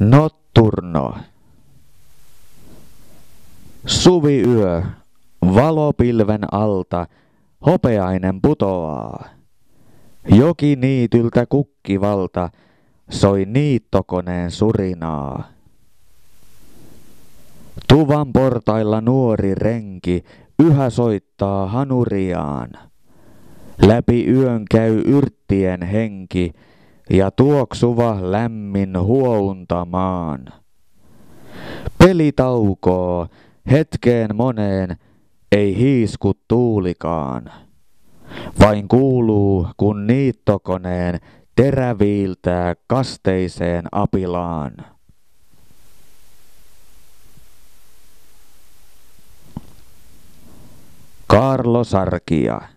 Notturno. Suviyö, valopilven alta, hopeainen putoaa. Joki niityltä kukkivalta, soi niittokoneen surinaa. Tuvan portailla nuori renki yhä soittaa hanuriaan. Läpi yön käy yrttien henki, ja tuoksuva lämmin huountamaan Peli taukoo, hetkeen moneen, ei hiisku tuulikaan. Vain kuuluu, kun niittokoneen teräviiltää kasteiseen apilaan. Carlos Sarkia